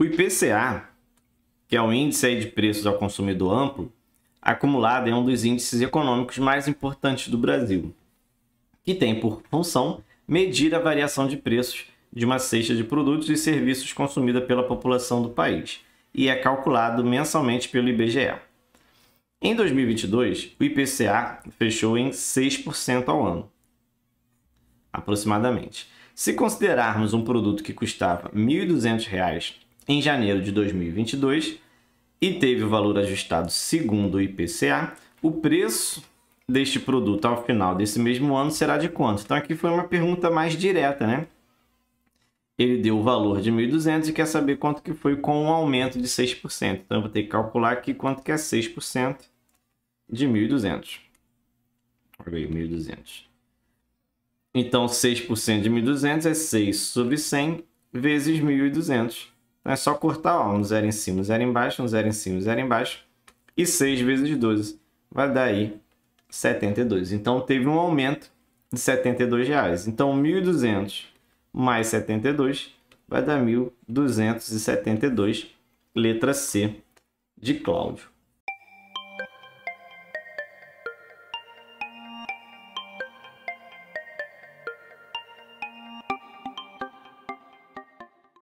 O IPCA, que é o índice de preços ao consumidor amplo, acumulado é um dos índices econômicos mais importantes do Brasil, que tem por função medir a variação de preços de uma cesta de produtos e serviços consumida pela população do país e é calculado mensalmente pelo IBGE. Em 2022, o IPCA fechou em 6% ao ano, aproximadamente. Se considerarmos um produto que custava R$ 1.200 em janeiro de 2022 e teve o valor ajustado segundo o IPCA, o preço deste produto ao final desse mesmo ano será de quanto? Então aqui foi uma pergunta mais direta, né? Ele deu o valor de 1.200 e quer saber quanto que foi com um aumento de 6%. Então eu vou ter que calcular aqui quanto que é 6% de 1.200. Olha aí, 1.200. Então 6% de 1.200 é 6 sobre 100 vezes 1.200 é só cortar ó, um zero em cima, um zero embaixo, um zero em cima, um zero embaixo. E 6 vezes 12 vai dar aí 72. Então teve um aumento de 72 reais. Então 1.200 mais 72 vai dar 1.272, letra C de Cláudio.